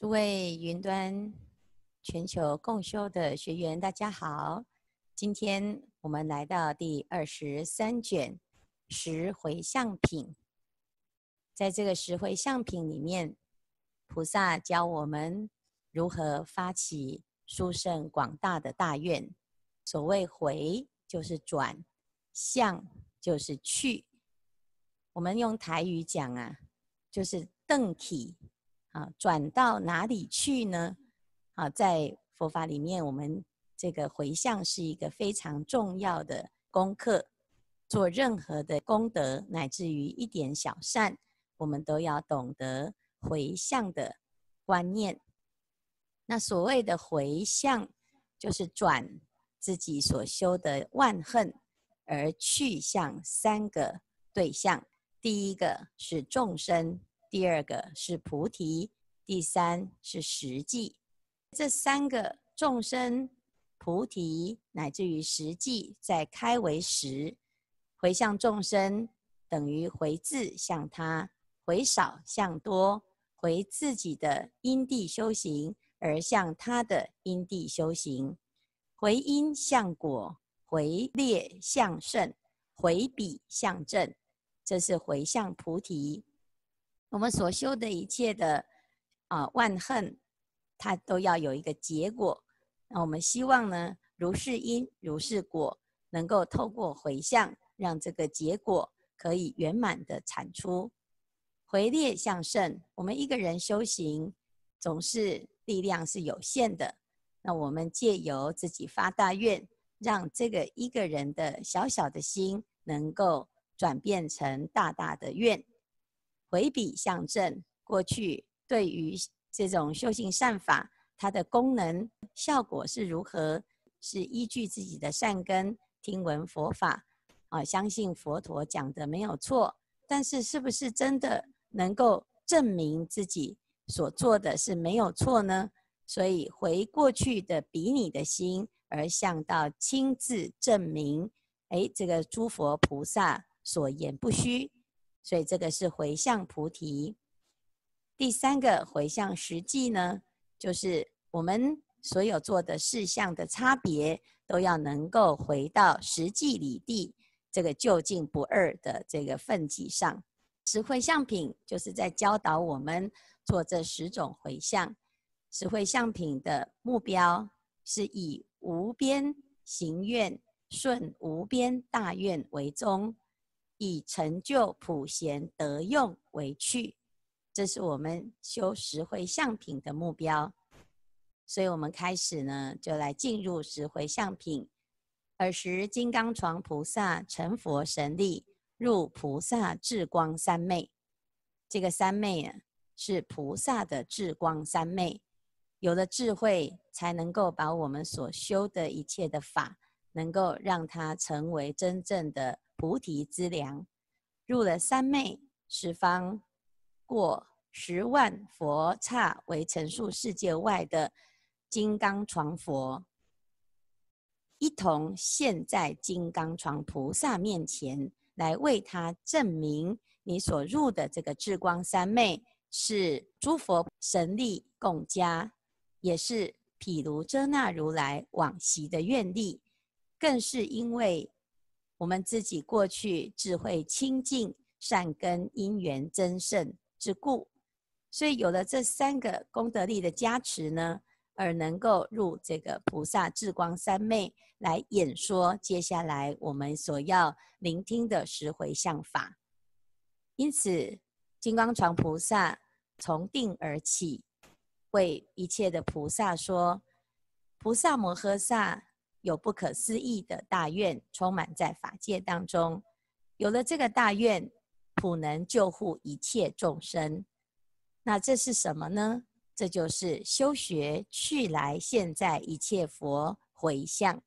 诸位云端全球共修的学员，大家好！今天我们来到第二十三卷十回相品。在这个十回相品里面，菩萨教我们如何发起殊胜广大的大愿。所谓“回”就是转，向，就是去。我们用台语讲啊，就是“邓体”。啊，转到哪里去呢？啊，在佛法里面，我们这个回向是一个非常重要的功课。做任何的功德，乃至于一点小善，我们都要懂得回向的观念。那所谓的回向，就是转自己所修的万恨而去向三个对象。第一个是众生。第二个是菩提，第三是实际。这三个众生，菩提乃至于实际，在开为实，回向众生，等于回自向他，回少向多，回自己的因地修行而向他的因地修行，回因向果，回列向圣，回彼向正，这是回向菩提。我们所修的一切的啊万恨，它都要有一个结果。那我们希望呢，如是因如是果，能够透过回向，让这个结果可以圆满的产出。回列向胜，我们一个人修行，总是力量是有限的。那我们借由自己发大愿，让这个一个人的小小的心，能够转变成大大的愿。回彼相证，过去对于这种修行善法，它的功能效果是如何？是依据自己的善根听闻佛法，啊，相信佛陀讲的没有错，但是是不是真的能够证明自己所做的是没有错呢？所以回过去的比拟的心，而向到亲自证明，哎，这个诸佛菩萨所言不虚。所以这个是回向菩提，第三个回向实际呢，就是我们所有做的事项的差别，都要能够回到实际理地这个究竟不二的这个分际上。十回向品就是在教导我们做这十种回向，十回向品的目标是以无边行愿顺无边大愿为宗。以成就普贤德用为趣，这是我们修十回相品的目标。所以，我们开始呢，就来进入十回相品。尔时，金刚床菩萨成佛神力，入菩萨智光三昧。这个三昧啊，是菩萨的智光三昧，有了智慧，才能够把我们所修的一切的法。能够让他成为真正的菩提之良，入了三昧十方，过十万佛刹为成数世界外的金刚床佛，一同现在金刚床菩萨面前，来为他证明你所入的这个智光三昧是诸佛神力共加，也是毗卢遮那如来往昔的愿力。更是因为我们自己过去智慧清净、善根因缘增盛之故，所以有了这三个功德力的加持呢，而能够入这个菩萨智光三昧来演说接下来我们所要聆听的十回向法。因此，金刚床菩萨从定而起，为一切的菩萨说：“菩萨摩诃萨。”有不可思议的大愿，充满在法界当中。有了这个大愿，普能救护一切众生。那这是什么呢？这就是修学去来现在一切佛回向。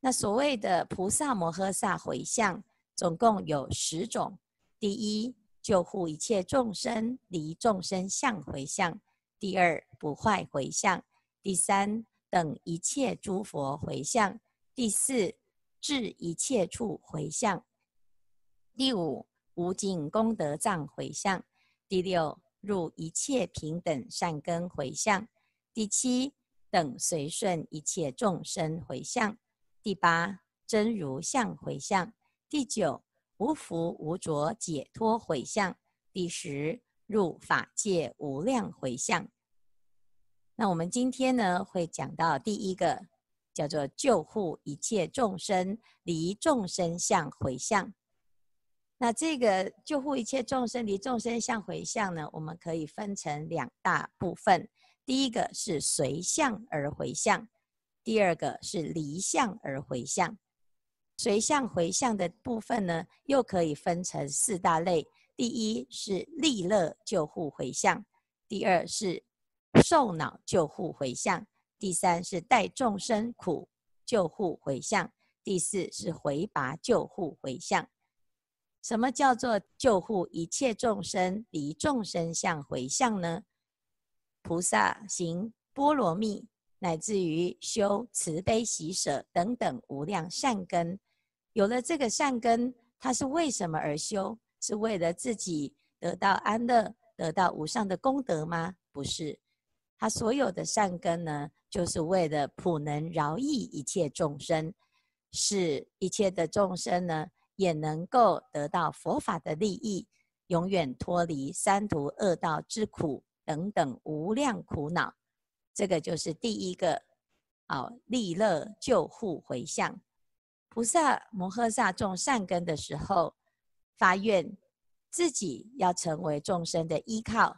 那所谓的菩萨摩诃萨回向，总共有十种。第一，救护一切众生离众生相回向；第二，不坏回向；第三。等一切诸佛回向，第四至一切处回向，第五无尽功德藏回向，第六入一切平等善根回向，第七等随顺一切众生回向，第八真如相回向，第九无福无着解脱回向，第十入法界无量回向。那我们今天呢，会讲到第一个叫做“救护一切众生离众生相回向”。那这个“救护一切众生离众生相回向”呢，我们可以分成两大部分。第一个是随相而回向，第二个是离相而回向。随相回向的部分呢，又可以分成四大类：第一是利乐救护回向，第二是。受恼救护回向，第三是带众生苦救护回向，第四是回拔救护回向。什么叫做救护一切众生离众生相回向呢？菩萨行波罗蜜，乃至于修慈悲喜舍等等无量善根。有了这个善根，他是为什么而修？是为了自己得到安乐，得到无上的功德吗？不是。他所有的善根呢，就是为了普能饶益一切众生，使一切的众生呢也能够得到佛法的利益，永远脱离三途恶道之苦等等无量苦恼。这个就是第一个，哦，利乐救护回向。菩萨摩诃萨种善根的时候，发愿自己要成为众生的依靠，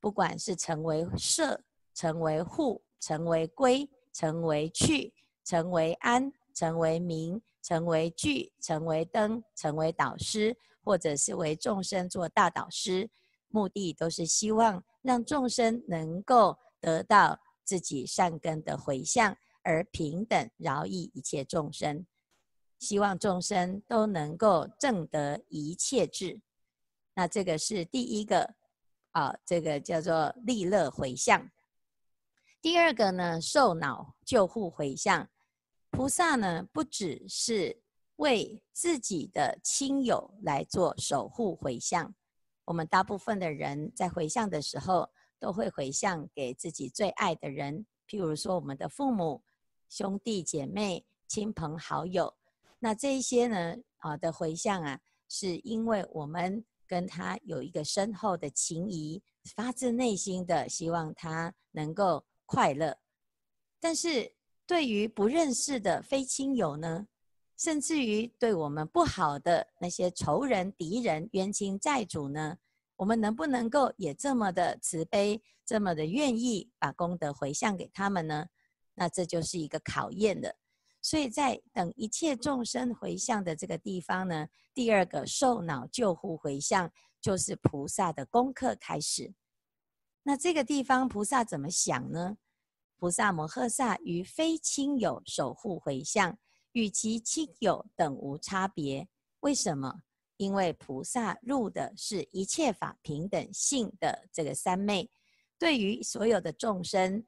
不管是成为舍。成为护，成为规，成为去，成为安，成为明，成为具，成为灯，成为导师，或者是为众生做大导师，目的都是希望让众生能够得到自己善根的回向，而平等饶益一切众生，希望众生都能够正得一切智。那这个是第一个，啊，这个叫做利乐回向。第二个呢，受脑救护回向菩萨呢，不只是为自己的亲友来做守护回向。我们大部分的人在回向的时候，都会回向给自己最爱的人，譬如说我们的父母、兄弟姐妹、亲朋好友。那这一些呢，啊的回向啊，是因为我们跟他有一个深厚的情谊，发自内心的希望他能够。快乐，但是对于不认识的非亲友呢，甚至于对我们不好的那些仇人、敌人、冤亲债主呢，我们能不能够也这么的慈悲、这么的愿意把功德回向给他们呢？那这就是一个考验了。所以在等一切众生回向的这个地方呢，第二个受脑救护回向就是菩萨的功课开始。那这个地方菩萨怎么想呢？菩萨摩诃萨与非亲友守护回向，与其亲友等无差别。为什么？因为菩萨入的是一切法平等性的这个三昧，对于所有的众生，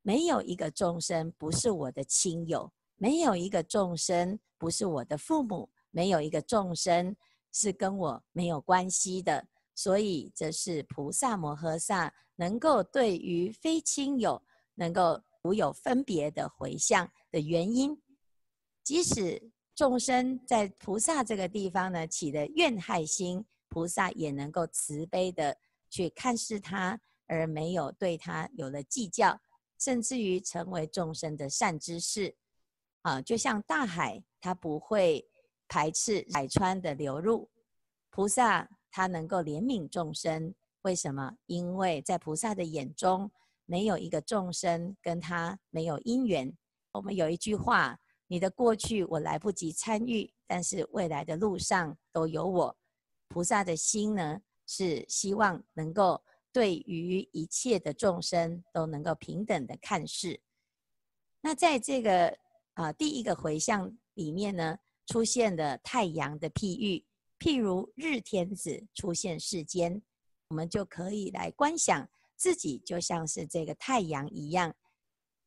没有一个众生不是我的亲友，没有一个众生不是我的父母，没有一个众生是跟我没有关系的。所以这是菩萨摩诃萨。能够对于非亲友能够无有分别的回向的原因，即使众生在菩萨这个地方呢起的怨害心，菩萨也能够慈悲的去看视他，而没有对他有了计较，甚至于成为众生的善知识啊。就像大海，它不会排斥海川的流入，菩萨他能够怜悯众生。为什么？因为在菩萨的眼中，没有一个众生跟他没有因缘。我们有一句话：你的过去我来不及参与，但是未来的路上都有我。菩萨的心呢，是希望能够对于一切的众生都能够平等的看视。那在这个啊第一个回向里面呢，出现了太阳的譬喻，譬如日天子出现世间。我们就可以来观想自己，就像是这个太阳一样。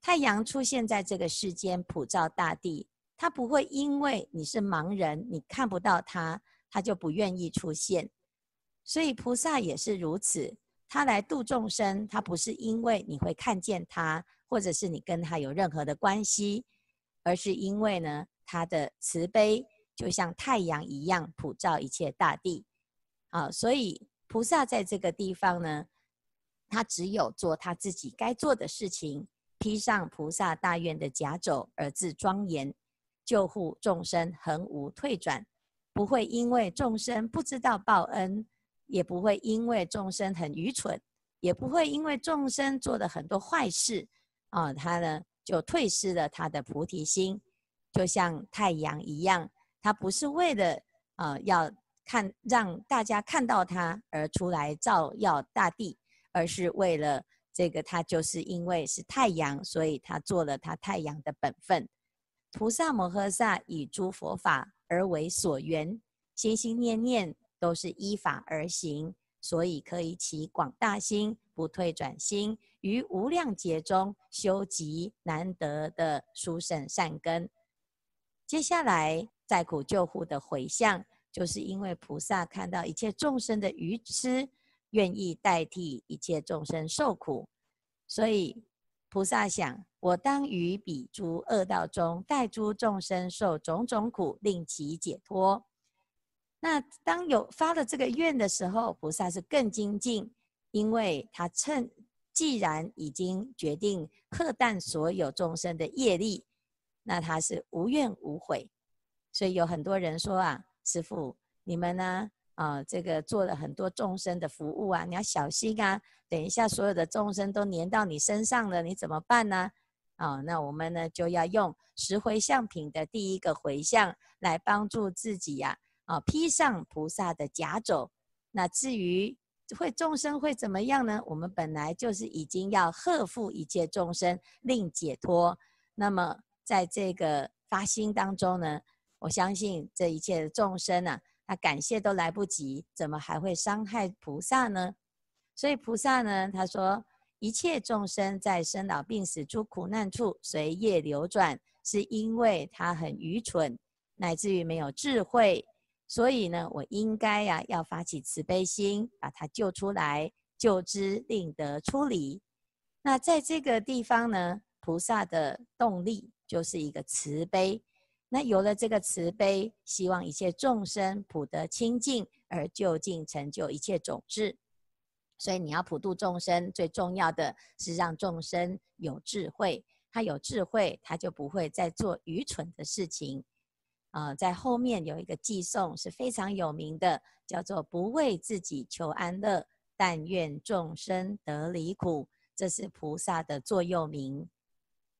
太阳出现在这个世间，普照大地。它不会因为你是盲人，你看不到它，它就不愿意出现。所以菩萨也是如此，他来度众生，他不是因为你会看见他，或者是你跟他有任何的关系，而是因为呢，他的慈悲就像太阳一样普照一切大地。啊，所以。菩萨在这个地方呢，他只有做他自己该做的事情，披上菩萨大愿的甲胄而自庄严，救护众生，恒无退转。不会因为众生不知道报恩，也不会因为众生很愚蠢，也不会因为众生做的很多坏事，啊，他呢就退失了他的菩提心，就像太阳一样，他不是为了啊要。看，让大家看到它而出来照耀大地，而是为了这个，他就是因为是太阳，所以他做了他太阳的本分。菩萨摩诃萨以诸佛法而为所缘，心心念念都是依法而行，所以可以起广大心，不退转心，于无量劫中修集难得的殊胜善根。接下来，在苦救护的回向。就是因为菩萨看到一切众生的愚痴，愿意代替一切众生受苦，所以菩萨想我当于彼诸恶道中代诸众生受种种苦，令其解脱。那当有发了这个愿的时候，菩萨是更精进，因为他趁既然已经决定荷淡所有众生的业力，那他是无怨无悔，所以有很多人说啊。师傅，你们呢？啊，这个做了很多众生的服务啊，你要小心啊！等一下，所有的众生都粘到你身上了，你怎么办呢？啊，那我们呢就要用十回向品的第一个回向来帮助自己呀！啊，披上菩萨的甲胄。那至于会众生会怎么样呢？我们本来就是已经要荷负一切众生令解脱。那么在这个发心当中呢？我相信这一切的众生啊，他感谢都来不及，怎么还会伤害菩萨呢？所以菩萨呢，他说一切众生在生老病死出苦难处随业流转，是因为他很愚蠢，乃至于没有智慧，所以呢，我应该呀要发起慈悲心，把他救出来，救之令得出离。那在这个地方呢，菩萨的动力就是一个慈悲。那有了这个慈悲，希望一切众生普得清净，而就近成就一切种智。所以你要普度众生，最重要的是让众生有智慧。他有智慧，他就不会再做愚蠢的事情。啊，在后面有一个寄颂是非常有名的，叫做“不为自己求安乐，但愿众生得离苦”。这是菩萨的座右铭。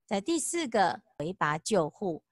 在第四个回拔救护。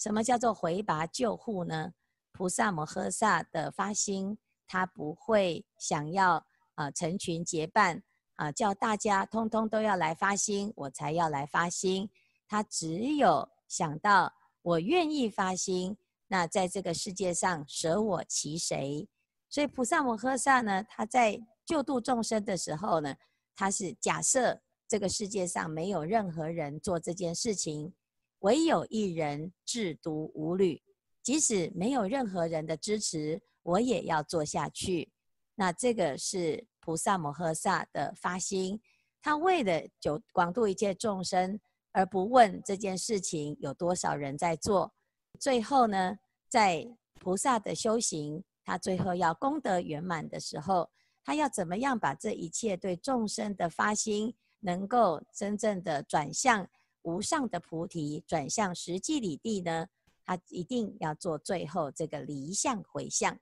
什么叫做回拔救护呢？菩萨摩诃萨的发心，他不会想要啊成群结伴啊，叫大家通通都要来发心，我才要来发心。他只有想到我愿意发心，那在这个世界上舍我其谁。所以菩萨摩诃萨呢，他在救度众生的时候呢，他是假设这个世界上没有任何人做这件事情。唯有一人至独无虑，即使没有任何人的支持，我也要做下去。那这个是菩萨摩诃萨的发心，他为了就广度一切众生，而不问这件事情有多少人在做。最后呢，在菩萨的修行，他最后要功德圆满的时候，他要怎么样把这一切对众生的发心，能够真正的转向？无上的菩提转向十几里地呢，他一定要做最后这个离相回向。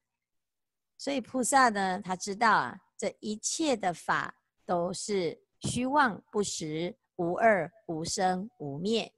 所以菩萨呢，他知道啊，这一切的法都是虚妄不实，无二无生无灭。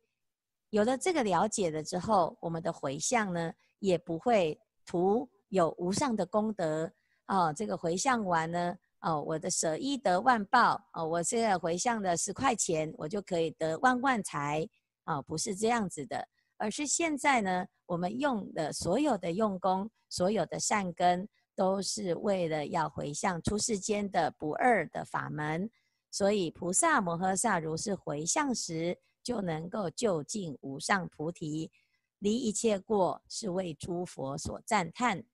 有了这个了解了之后，我们的回向呢，也不会徒有无上的功德啊。这个回向完呢。哦，我的舍一得万报哦，我现在回向的十块钱，我就可以得万万财哦，不是这样子的，而是现在呢，我们用的所有的用功，所有的善根，都是为了要回向出世间的不二的法门，所以菩萨摩诃萨如是回向时，就能够就近无上菩提，离一切过，是为诸佛所赞叹，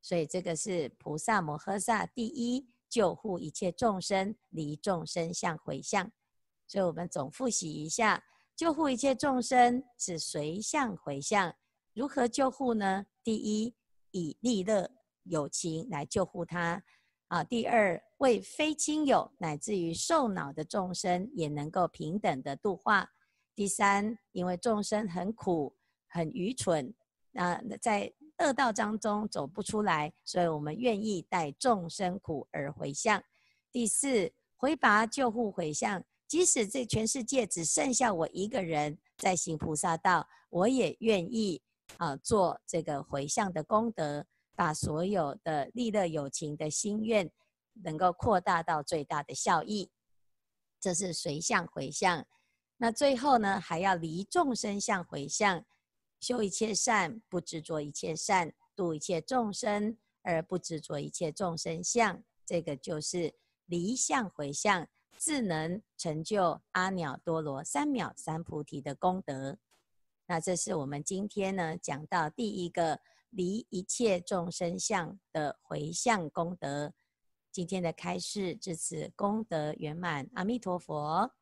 所以这个是菩萨摩诃萨第一。救护一切众生，离众生相回向，所以我们总复习一下：救护一切众生是随相回向。如何救护呢？第一，以利乐友情来救护他啊；第二，为非亲友乃至于受恼的众生，也能够平等的度化；第三，因为众生很苦、很愚蠢啊，在。恶道当中走不出来，所以我们愿意带众生苦而回向。第四，回拔救护回向，即使这全世界只剩下我一个人在行菩萨道，我也愿意啊做这个回向的功德，把所有的利乐有情的心愿，能够扩大到最大的效益。这是随向回向。那最后呢，还要离众生相回向。修一切善，不执着一切善；度一切众生，而不执着一切众生相。这个就是离相回向，自能成就阿耨多罗三藐三菩提的功德。那这是我们今天呢讲到第一个离一切众生相的回向功德。今天的开示至此功德圆满，阿弥陀佛。